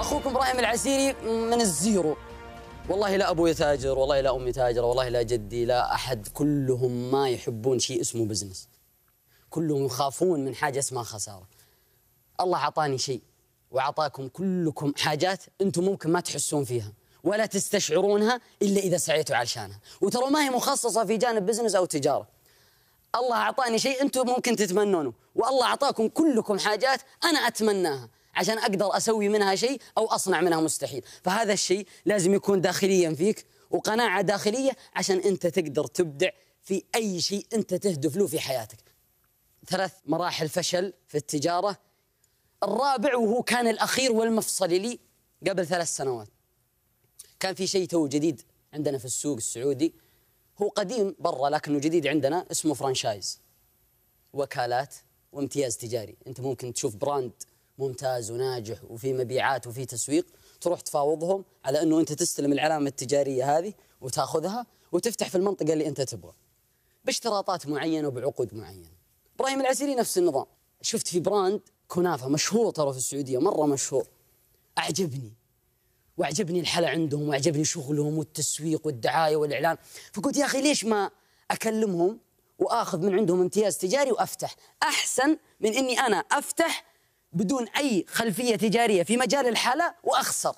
اخوكم ابراهيم العسيري من الزيرو والله لا ابوي تاجر والله لا امي تاجره والله لا جدي لا احد كلهم ما يحبون شيء اسمه بزنس كلهم يخافون من حاجه اسمها خساره الله اعطاني شيء واعطاكم كلكم حاجات انتم ممكن ما تحسون فيها ولا تستشعرونها الا اذا سعيتوا علشانها وترى ما هي مخصصه في جانب بزنس او تجاره الله اعطاني شيء انتم ممكن تتمنونه والله اعطاكم كلكم حاجات انا اتمناها عشان اقدر اسوي منها شيء او اصنع منها مستحيل فهذا الشيء لازم يكون داخليا فيك وقناعه داخليه عشان انت تقدر تبدع في اي شيء انت تهدف له في حياتك ثلاث مراحل فشل في التجاره الرابع وهو كان الاخير والمفصلي لي قبل ثلاث سنوات كان في شيء تو جديد عندنا في السوق السعودي هو قديم برا لكنه جديد عندنا اسمه فرانشايز وكالات وامتياز تجاري انت ممكن تشوف براند ممتاز وناجح وفي مبيعات وفي تسويق تروح تفاوضهم على انه انت تستلم العلامه التجاريه هذه وتاخذها وتفتح في المنطقه اللي انت تبغى باشتراطات معينه وبعقود معينه ابراهيم العسيري نفس النظام شفت في براند كنافه مشهور ترى في السعوديه مره مشهور اعجبني واعجبني الحلا عندهم واعجبني شغلهم والتسويق والدعايه والاعلان فقلت يا اخي ليش ما اكلمهم واخذ من عندهم امتياز تجاري وافتح احسن من اني انا افتح بدون اي خلفيه تجاريه في مجال الحلا واخسر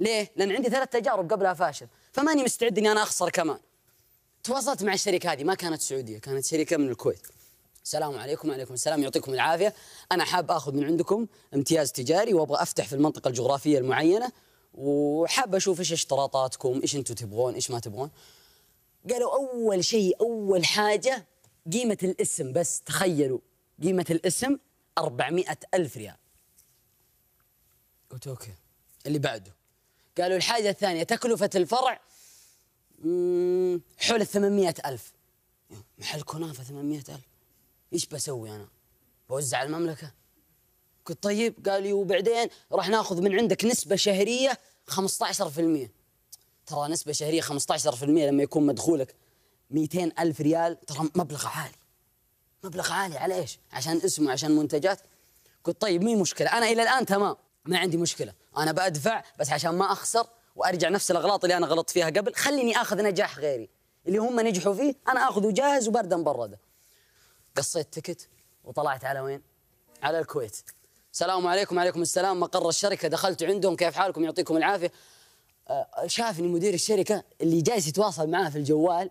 ليه؟ لان عندي ثلاث تجارب قبلها فاشل فماني مستعد اني انا اخسر كمان تواصلت مع الشركه هذه ما كانت سعوديه كانت شركه من الكويت السلام عليكم وعليكم السلام يعطيكم العافيه انا حاب اخذ من عندكم امتياز تجاري وابغى افتح في المنطقه الجغرافيه المعينه وحاب اشوف ايش اشتراطاتكم ايش انتم تبغون ايش ما تبغون قالوا اول شيء اول حاجه قيمه الاسم بس تخيلوا قيمه الاسم 400 ألف ريال قلت أوكي اللي بعده قالوا الحاجة الثانية تكلفة الفرع حول 800 ألف محل كنافة 800 ألف إيش بسوي أنا بوزع المملكة قلت طيب قال لي وبعدين راح ناخذ من عندك نسبة شهرية 15% ترى نسبة شهرية 15% لما يكون مدخولك 200 ألف ريال ترى مبلغ عالي مبلغ عالي على ايش؟ عشان اسمه عشان منتجات قلت طيب مين مشكله؟ انا الى الان تمام ما عندي مشكله انا بدفع بس عشان ما اخسر وارجع نفس الاغلاط اللي انا غلطت فيها قبل خليني اخذ نجاح غيري اللي هم نجحوا فيه انا اخذه جاهز وبرده مبرده قصيت تكت وطلعت على وين؟ على الكويت السلام عليكم وعليكم السلام مقر الشركه دخلت عندهم كيف حالكم يعطيكم العافيه آه، شافني مدير الشركه اللي جالس يتواصل معاه في الجوال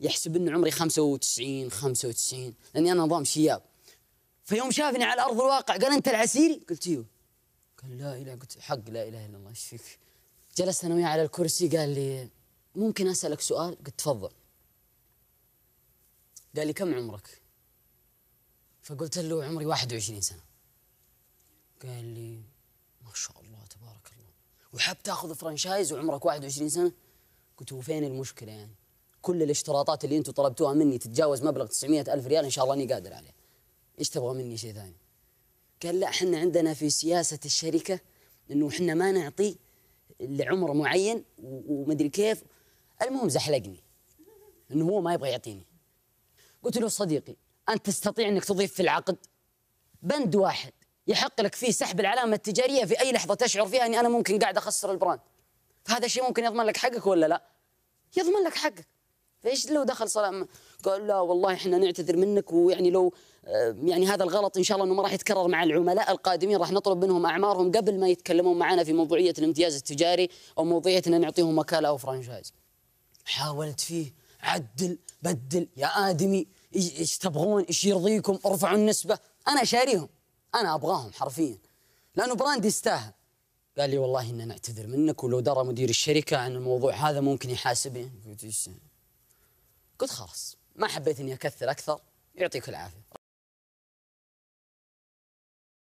يحسب ان عمري 95 95 لاني انا نظام شياب فيوم شافني على ارض الواقع قال انت العسيري قلت ايوه قال لا اله قلت حق لا اله الا الله ايش فيك جلست انا وياه على الكرسي قال لي ممكن اسالك سؤال قلت تفضل قال لي كم عمرك فقلت له عمري 21 سنه قال لي ما شاء الله تبارك الله وحاب تاخذ فرانشايز وعمرك 21 سنه قلت وفين المشكله يعني كل الاشتراطات اللي انتم طلبتوها مني تتجاوز مبلغ 900 ألف ريال إن شاء الله أني قادر عليه إيش تبغى مني شيء ثاني قال لا احنا عندنا في سياسة الشركة أنه احنا ما نعطي لعمر معين ومدري كيف المهم زحلقني أنه هو ما يبغى يعطيني قلت له صديقي أنت تستطيع أنك تضيف في العقد بند واحد يحق لك فيه سحب العلامة التجارية في أي لحظة تشعر فيها أني أنا ممكن قاعد أخسر البراند فهذا الشيء ممكن يضمن لك حقك ولا لا يضمن لك حقك فايش لو دخل صلاة قال لا والله احنا نعتذر منك ويعني لو آه، يعني هذا الغلط ان شاء الله انه ما راح يتكرر مع العملاء القادمين راح نطلب منهم اعمارهم قبل ما يتكلمون معنا في موضوعيه الامتياز التجاري او موضوعيه ان نعطيهم وكاله او فرانشايز. حاولت فيه عدل بدل يا ادمي ايش تبغون ايش يرضيكم ارفعوا النسبه انا شاريهم انا ابغاهم حرفيا لانه براند يستاهل. قال لي والله ان نعتذر منك ولو درى مدير الشركه عن الموضوع هذا ممكن يحاسبني قلت ايش قلت خلاص ما حبيت اني اكثر اكثر يعطيك العافيه